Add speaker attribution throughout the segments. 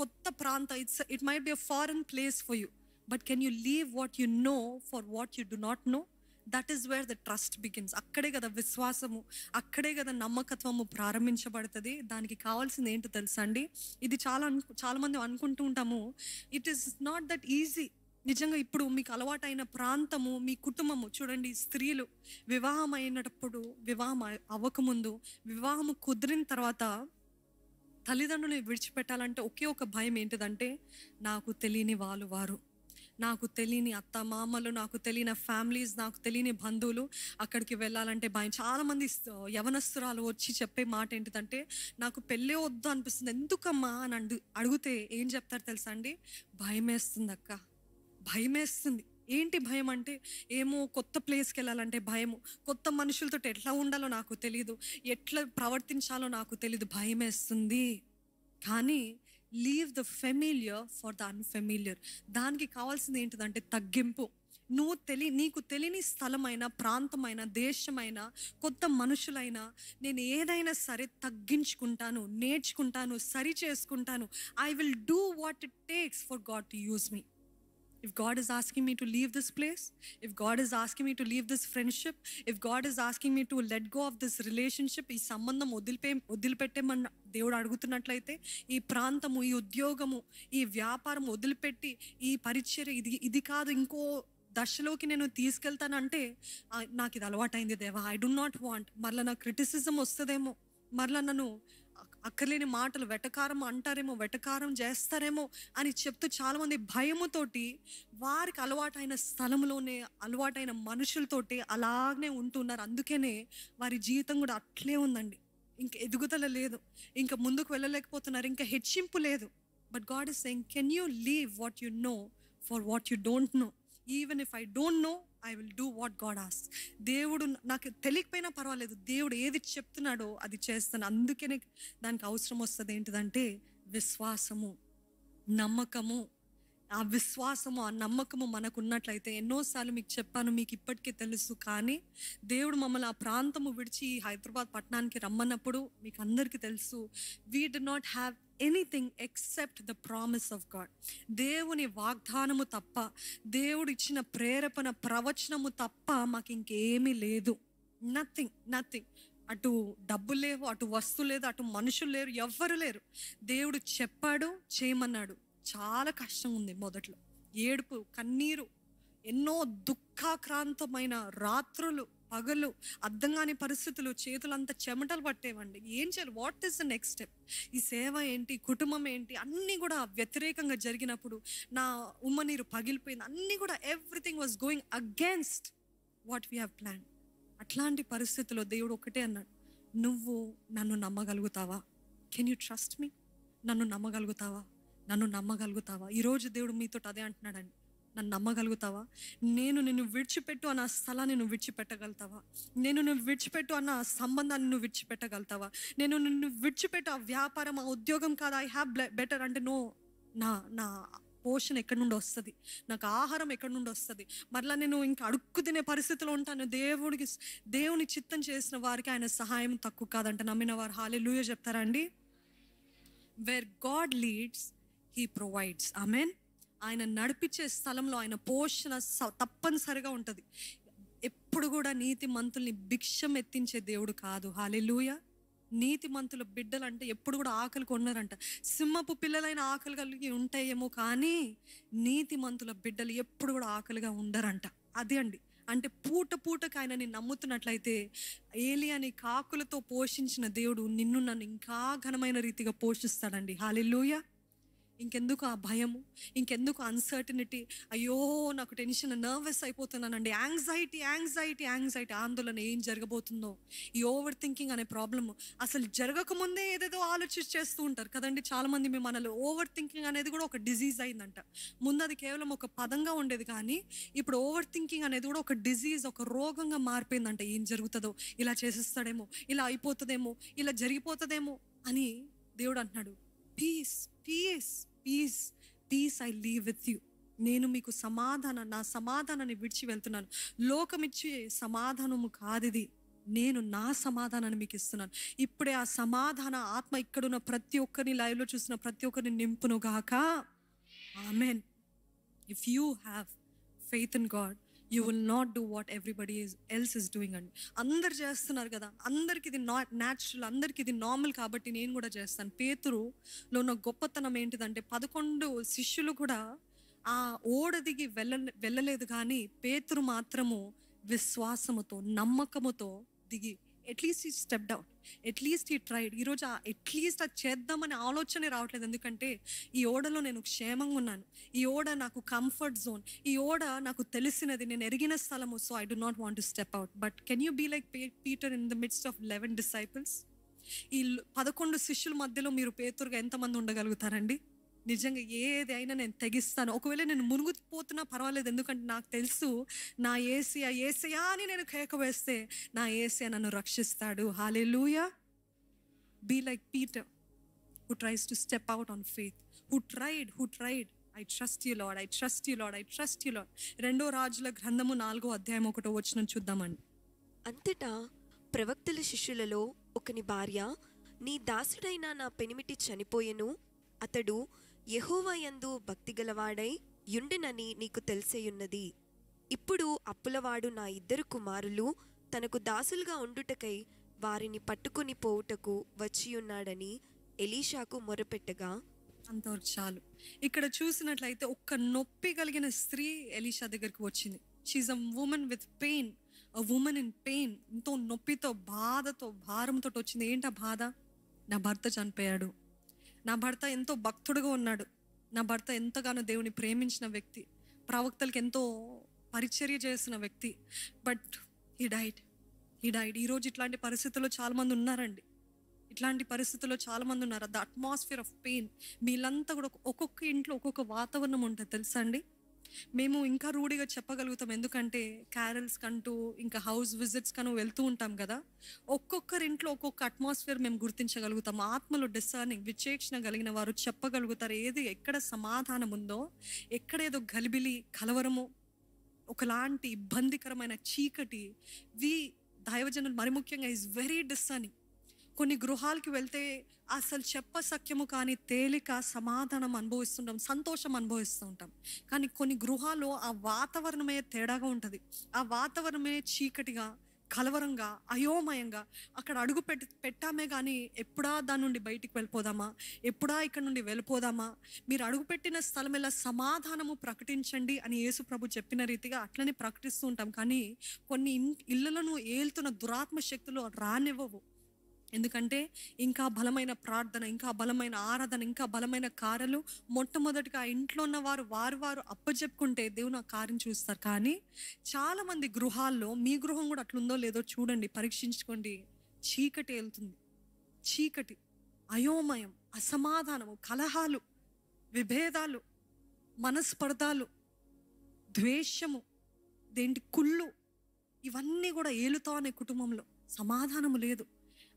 Speaker 1: కొత్త ప్రాంతం it's it might be a foreign place for you but can you leave what you know for what you do not know that is where the trust begins అక్కడే కదా విశ్వాసము అక్కడే కదా నమ్మకత్వము ప్రారంభించబడుతుంది దానికి కావాల్సింది ఏంటో తెలుసా అండి ఇది చాలా అను చాలామంది అనుకుంటూ ఉంటాము it is not that easy నిజంగా ఇప్పుడు మీకు అలవాటైన ప్రాంతము మీ కుటుంబము చూడండి స్త్రీలు వివాహం అయినప్పుడు వివాహం అవ్వకముందు వివాహము కుదిరిన తర్వాత తల్లిదండ్రులు విడిచిపెట్టాలంటే ఒకే ఒక భయం ఏంటిదంటే నాకు తెలియని వాళ్ళు వారు నాకు తెలియని అత్త మామలు నాకు తెలియని ఫ్యామిలీస్ నాకు తెలియని బంధువులు అక్కడికి వెళ్ళాలంటే భయం చాలామంది యవనస్తురాలు వచ్చి చెప్పే మాట ఏంటిదంటే నాకు పెళ్ళే వద్దు అనిపిస్తుంది ఎందుకమ్మా అని అడిగితే ఏం చెప్తారు తెలుసా అండి భయమేస్తుంది అక్క భయమేస్తుంది ఏంటి భయం అంటే ఏమో కొత్త ప్లేస్కి వెళ్ళాలంటే భయము కొత్త మనుషులతో ఎట్లా ఉండాలో నాకు తెలియదు ఎట్లా ప్రవర్తించాలో నాకు తెలియదు భయం వేస్తుంది కానీ leave the familiar for the unfamiliar దానికి కావాల్సింది ఏంటిదంటే తగ్గింపు నువ్వు తెలి నీకు తెలియని స్థలమైన ప్రాంతమైన దేశమైన కొత్త మనుషులైనా నేను ఏదైనా సరే తగ్గించుకుంటాను నేర్చుకుంటాను సరి చేసుకుంటాను I will do what it takes for God to use me If God is asking me to leave this place, if God is asking me to leave this friendship, if God is asking me to let go of this relationship, ఈ సంబంధం వదిలిపే వదిలిపెట్టేమన్న దేవుడు అడుగుతున్నట్లయితే ఈ ప్రాంతము ఈ ఉద్యోగము ఈ వ్యాపారం వదిలిపెట్టి ఈ పరిచయం ఇది ఇది కాదు ఇంకో దశలోకి నేను తీసుకెళ్తానంటే నాకు ఇది అలవాటైంది దేవా ఐ డు నాట్ వాంట్ మరలా నాకు క్రిటిసిజం వస్తుందేమో మరలా నన్ను అక్కర్లేని మాటలు వెటకారం అంటారేమో వెటకారం చేస్తారేమో అని చెప్తూ చాలామంది భయముతోటి వారికి అలవాటైన స్థలంలోనే అలవాటైన మనుషులతోటి అలాగనే ఉంటున్నారు అందుకనే వారి జీవితం కూడా అట్లే ఉందండి ఇంక ఎదుగుదల లేదు ఇంకా ముందుకు వెళ్ళలేకపోతున్నారు ఇంకా హెచ్చింపు లేదు but God is saying can you leave what you know for what you don't know even if I don't know I will do what God ఆస్ దేవుడు నాకు తెలియకపోయినా పర్వాలేదు దేవుడు ఏది చెప్తున్నాడో అది చేస్తాను అందుకనే దానికి అవసరం వస్తుంది ఏంటిదంటే విశ్వాసము నమ్మకము ఆ విశ్వాసము ఆ నమ్మకము మనకు ఉన్నట్లయితే ఎన్నోసార్లు మీకు చెప్పాను మీకు ఇప్పటికే తెలుసు కానీ దేవుడు మమ్మల్ని ఆ ప్రాంతము విడిచి హైదరాబాద్ పట్టణానికి రమ్మన్నప్పుడు మీకు అందరికీ తెలుసు we did not have anything except the promise of God దేవుని వాగ్దానము తప్ప దేవుడు ఇచ్చిన ప్రేరేపణ ప్రవచనము తప్ప మాకు ఇంకేమీ లేదు నథింగ్ నథింగ్ అటు డబ్బు లేవు అటు వస్తువు లేదు అటు మనుషులు లేరు ఎవ్వరు లేరు దేవుడు చెప్పాడు చేయమన్నాడు చాలా కష్టం ఉంది మొదట్లో ఏడుపు కన్నీరు ఎన్నో దుఃఖాక్రాంతమైన రాత్రులు పగలు అర్థం కాని పరిస్థితులు చేతులంతా చెమటలు పట్టేవండి ఏం చేయాలి what is the next step ఈ సేవ ఏంటి కుటుంబం ఏంటి అన్నీ కూడా వ్యతిరేకంగా జరిగినప్పుడు నా ఉమ్మ నీరు పగిలిపోయింది అన్నీ కూడా everything was going against what we have plan అట్లాంటి పరిస్థితుల్లో దేవుడు ఒకటే అన్నాడు నువ్వు నన్ను నమ్మగలుగుతావా కెన్ యూ ట్రస్ట్ మీ నన్ను నమ్మగలుగుతావా నన్ను నమ్మగలుగుతావా ఈరోజు దేవుడు మీతో అదే అంటున్నాడండి నన్ను నమ్మగలుగుతావా నేను నిన్ను విడిచిపెట్టు అన్న స్థలాన్ని నువ్వు విడిచిపెట్టగలుగుతావా నేను నువ్వు విడిచిపెట్టు అన్న సంబంధాన్ని నువ్వు విడిచిపెట్టగలుగుతావా నేను నిన్ను విడిచిపెట్టు ఆ వ్యాపారం ఆ ఉద్యోగం కాదు ఐ హ్యావ్ బెటర్ అంటే నో నా నా పోషణ ఎక్కడి నుండి వస్తుంది నాకు ఆహారం ఎక్కడి నుండి వస్తుంది మరలా నేను ఇంకా అడుక్కు తినే పరిస్థితిలో ఉంటాను దేవుడికి దేవుని చిత్తం చేసిన వారికి ఆయన సహాయం తక్కువ కాదంట నమ్మిన వారు హాలే లూయ చెప్తారా అండి where God leads he provides I mean ఆయన నడిపించే స్థలంలో ఆయన పోషణ తప్పనిసరిగా ఉంటుంది ఎప్పుడు కూడా నీతి మంతుల్ని భిక్షం ఎత్తించే దేవుడు కాదు హాలెలూయ నీతి మంతుల బిడ్డలు అంటే ఎప్పుడు కూడా ఆకలి కొన్నారంట సింహపు పిల్లలైన ఆకలి కలిగి ఉంటాయేమో కానీ నీతి మంతుల బిడ్డలు ఎప్పుడు కూడా ఆకలిగా ఉండరంట అదే అండి అంటే పూట పూటకు ఆయనని నమ్ముతున్నట్లయితే అని కాకులతో పోషించిన దేవుడు నిన్ను నన్ను ఇంకా ఘనమైన రీతిగా పోషిస్తాడండి హాలెలూయా ఇంకెందుకు ఆ భయము ఇంకెందుకు అన్సర్టనిటీ అయ్యో నాకు టెన్షన్ నర్వస్ అయిపోతున్నానండి యాంగ్జైటీ యాంగ్జైటీ యాంగ్జైటీ ఆందోళన ఏం జరగబోతుందో ఈ ఓవర్ థింకింగ్ అనే ప్రాబ్లమ్ అసలు జరగకముందే ఏదేదో ఆలోచించి చేస్తూ ఉంటారు కదండి చాలామంది మీ మనలో ఓవర్ థింకింగ్ అనేది కూడా ఒక డిజీజ్ అయిందంట ముందు అది కేవలం ఒక పదంగా ఉండేది కానీ ఇప్పుడు ఓవర్ థింకింగ్ అనేది కూడా ఒక డిజీజ్ ఒక రోగంగా మారిపోయిందంట ఏం జరుగుతుందో ఇలా చేసేస్తాడేమో ఇలా అయిపోతుందేమో ఇలా జరిగిపోతుందేమో అని దేవుడు అంటున్నాడు peace peace peace peace I leave with you నేను మీకు సమాధానం నా సమాధానాన్ని విడిచి వెళ్తున్నాను లోకమిచ్చే సమాధానము కాదిది నేను నా సమాధానాన్ని మీకు ఇస్తున్నాను ఇప్పుడే ఆ సమాధాన ఆత్మ ఇక్కడున్న ప్రతి ఒక్కరిని లైవ్లో చూసిన ప్రతి ఒక్కరిని నింపును నింపునుగాక amen if you have faith in God you will not do what everybody else is doing అండి అందరు చేస్తున్నారు కదా అందరికి ఇది నా న్యాచురల్ అందరికి ఇది నార్మల్ కాబట్టి నేను కూడా చేస్తాను పేతురులో ఉన్న గొప్పతనం ఏంటిదంటే పదకొండు శిష్యులు కూడా ఆ ఓడ దిగి వెళ్ళ వెళ్ళలేదు కానీ పేతురు మాత్రము విశ్వాసముతో నమ్మకముతో దిగి అట్లీస్ట్ ఈ స్టెప్ డౌన్ అట్లీస్ట్ ఈ ట్రైడ్ ఈరోజు అట్లీస్ట్ అది చేద్దామనే ఆలోచనే రావట్లేదు ఎందుకంటే ఈ ఓడలో నేను క్షేమంగా ఉన్నాను ఈ ఓడ నాకు కంఫర్ట్ జోన్ ఈ ఓడ నాకు తెలిసినది నేను ఎరిగిన స్థలము so I do not want to step out but can you be like Peter in the midst of eleven disciples ఈ పదకొండు శిష్యుల మధ్యలో మీరు పేతురుగా ఎంతమంది ఉండగలుగుతారండి నిజంగా ఏది అయినా నేను తెగిస్తాను ఒకవేళ నేను మునుగుపోతున్నా పర్వాలేదు ఎందుకంటే నాకు తెలుసు నా ఏసియా ఏసయా అని నేను కేక వేస్తే నా ఏసియా నన్ను రక్షిస్తాడు hallelujah be like Peter who tries to step out on faith who tried who tried I trust you Lord I trust you Lord I trust you Lord రెండో రాజుల గ్రంథము నాలుగో అధ్యాయం ఒకటో వచ్చిన చూద్దామండి అంతటా ప్రవక్తల శిష్యులలో ఒకని భార్య నీ దాసుడైన నా పెనిమిటి చనిపోయెను అతడు యహోవయందు భక్తి గలవాడై యుండినని నీకు తెలిసేయున్నది ఇప్పుడు అప్పులవాడు నా ఇద్దరు కుమారులు తనకు దాసులుగా ఉండుటకై వారిని పట్టుకుని పోవుటకు వచ్చియున్నాడని ఎలీషాకు మొరపెట్టగా అంతవరకు చాలు ఇక్కడ చూసినట్లయితే ఒక్క నొప్పి కలిగిన స్త్రీ ఎలీషా దగ్గరికి వచ్చింది she a woman with pain a woman in pain ఎంతో నొప్పితో బాధతో భారంతో వచ్చింది ఏంటా బాధ నా భర్త చనిపోయాడు నా భర్త ఎంతో భక్తుడుగా ఉన్నాడు నా భర్త ఎంతగానో దేవుని ప్రేమించిన వ్యక్తి ప్రవక్తలకు ఎంతో పరిచర్య చేసిన వ్యక్తి బట్ ఈ డైట్ ఈ డైట్ ఈరోజు ఇట్లాంటి పరిస్థితుల్లో చాలామంది ఉన్నారండి ఇట్లాంటి పరిస్థితుల్లో చాలామంది ఉన్నారు ద అట్మాస్ఫియర్ ఆఫ్ పెయిన్ వీళ్ళంతా కూడా ఒక్కొక్క ఇంట్లో ఒక్కొక్క వాతావరణం ఉంటుంది తెలుసా అండి మేము ఇంకా రూఢిగా చెప్పగలుగుతాం ఎందుకంటే క్యారల్స్ కంటూ ఇంకా హౌస్ విజిట్స్ కను వెళ్తూ ఉంటాం కదా ఒక్కొక్కరి ఇంట్లో ఒక్కొక్క అట్మాస్ఫియర్ మేము గుర్తించగలుగుతాం ఆత్మలో డిసర్నింగ్ విచేక్షణ కలిగిన వారు చెప్పగలుగుతారు ఏది ఎక్కడ సమాధానం ఉందో ఎక్కడేదో గలిబిలి కలవరము ఒకలాంటి ఇబ్బందికరమైన చీకటి వి దైవజనులు మరి ముఖ్యంగా ఈజ్ వెరీ డిస్సర్నింగ్ కొన్ని గృహాలకి వెళ్తే అసలు చెప్పసక్యము కానీ తేలిక సమాధానం అనుభవిస్తుంటాం సంతోషం అనుభవిస్తూ ఉంటాం కానీ కొన్ని గృహాలు ఆ వాతావరణమే తేడాగా ఉంటుంది ఆ వాతావరణమే చీకటిగా కలవరంగా అయోమయంగా అక్కడ అడుగు పెట్ పెట్టామే కానీ ఎప్పుడా దాని నుండి బయటికి వెళ్ళిపోదామా ఎప్పుడా ఇక్కడ నుండి వెళ్ళిపోదామా మీరు అడుగుపెట్టిన స్థలం ఇలా సమాధానము ప్రకటించండి అని యేసు ప్రభు చెప్పిన రీతిగా అట్లనే ప్రకటిస్తూ ఉంటాం కానీ కొన్ని ఇళ్ళలను ఏలుతున్న దురాత్మ శక్తులు రానివ్వవు ఎందుకంటే ఇంకా బలమైన ప్రార్థన ఇంకా బలమైన ఆరాధన ఇంకా బలమైన కార్యలు మొట్టమొదటిగా ఇంట్లో ఉన్న వారు వారు వారు అప్పచెప్పుకుంటే దేవుని ఆ కార్యం చూస్తారు కానీ చాలామంది గృహాల్లో మీ గృహం కూడా అట్లుందో లేదో చూడండి పరీక్షించుకోండి చీకటి వెళ్తుంది చీకటి అయోమయం అసమాధానము కలహాలు విభేదాలు మనస్పర్ధాలు ద్వేషము దేంటి కుళ్ళు ఇవన్నీ కూడా ఏలుతా అనే కుటుంబంలో సమాధానము లేదు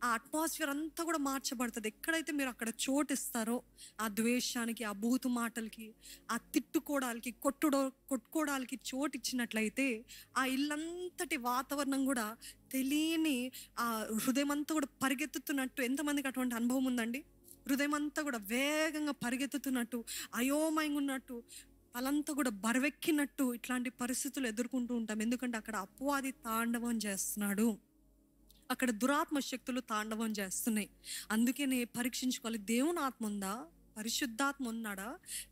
Speaker 1: ఆ అట్మాస్ఫియర్ అంతా కూడా మార్చబడుతుంది ఎక్కడైతే మీరు అక్కడ చోటిస్తారో ఆ ద్వేషానికి ఆ బూతు మాటలకి ఆ తిట్టుకోవడానికి కొట్టుడో కొట్టుకోవడానికి చోటు ఇచ్చినట్లయితే ఆ ఇల్లంతటి వాతావరణం కూడా తెలియని ఆ హృదయం అంతా కూడా పరిగెత్తుతున్నట్టు ఎంతమందికి అటువంటి అనుభవం ఉందండి హృదయం అంతా కూడా వేగంగా పరిగెత్తుతున్నట్టు అయోమయంగా ఉన్నట్టు అలంతా కూడా బరవెక్కినట్టు ఇట్లాంటి పరిస్థితులు ఎదుర్కొంటూ ఉంటాం ఎందుకంటే అక్కడ అపవాది తాండవం చేస్తున్నాడు అక్కడ దురాత్మ శక్తులు తాండవం చేస్తున్నాయి అందుకనే పరీక్షించుకోవాలి దేవుని ఆత్మ ఉందా పరిశుద్ధాత్మ ఉన్నాడా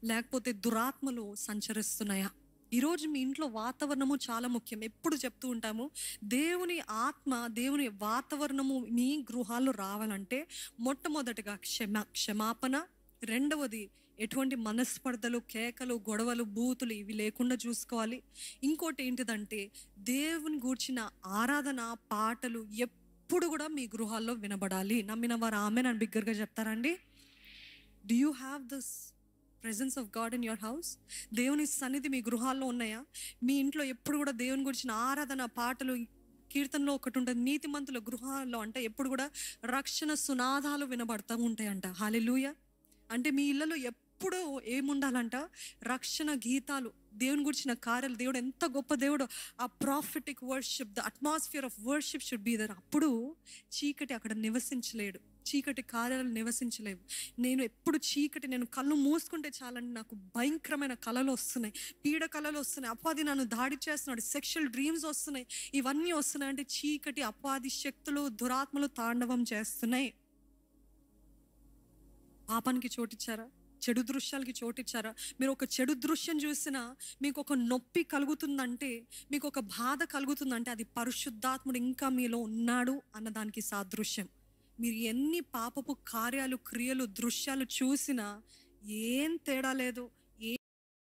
Speaker 1: లేకపోతే దురాత్మలు సంచరిస్తున్నాయా ఈరోజు మీ ఇంట్లో వాతావరణము చాలా ముఖ్యం ఎప్పుడు చెప్తూ ఉంటాము దేవుని ఆత్మ దేవుని వాతావరణము మీ గృహాల్లో రావాలంటే మొట్టమొదటిగా క్షమ క్షమాపణ రెండవది ఎటువంటి మనస్పర్ధలు కేకలు గొడవలు బూతులు ఇవి లేకుండా చూసుకోవాలి ఇంకోటి ఏంటిదంటే దేవుని గూర్చిన ఆరాధన పాటలు ఎప్పుడు ఎప్పుడు కూడా మీ గృహాల్లో వినబడాలి నమ్మిన వారు ఆమె నన్ను బిగ్గరగా చెప్తారండి do you have this presence of God in your house దేవుని సన్నిధి మీ గృహాల్లో ఉన్నాయా మీ ఇంట్లో ఎప్పుడు కూడా దేవుని గురించిన ఆరాధన పాటలు కీర్తనలో ఒకటి ఉంటుంది నీతిమంతుల గృహాల్లో అంటే ఎప్పుడు కూడా రక్షణ సునాదాలు వినబడతా ఉంటాయంట లూయ అంటే మీ ఇళ్ళలో ఎప్పుడు ఏముండాలంట రక్షణ గీతాలు దేవుని గురించిన కార్యాలు దేవుడు ఎంత గొప్ప దేవుడు ఆ prophetic worship the atmosphere of worship should be there అప్పుడు చీకటి అక్కడ నివసించలేడు చీకటి కార్యాలు నివసించలేవు నేను ఎప్పుడు చీకటి నేను కళ్ళు మూసుకుంటే చాలండి నాకు భయంకరమైన కళలు వస్తున్నాయి పీడ కళలు వస్తున్నాయి అపాది నన్ను దాడి చేస్తున్నాడు సెక్షువల్ డ్రీమ్స్ వస్తున్నాయి ఇవన్నీ వస్తున్నాయి అంటే చీకటి అపాది శక్తులు దురాత్మలు తాండవం చేస్తున్నాయి పాపానికి చోటిచ్చారా చెడు దృశ్యాలకి చోటిచ్చారా మీరు ఒక చెడు దృశ్యం చూసినా మీకు ఒక నొప్పి కలుగుతుందంటే మీకు ఒక బాధ కలుగుతుందంటే అది పరిశుద్ధాత్ముడు ఇంకా మీలో ఉన్నాడు అన్నదానికి సాదృశ్యం మీరు ఎన్ని పాపపు కార్యాలు క్రియలు దృశ్యాలు చూసినా ఏం తేడా లేదు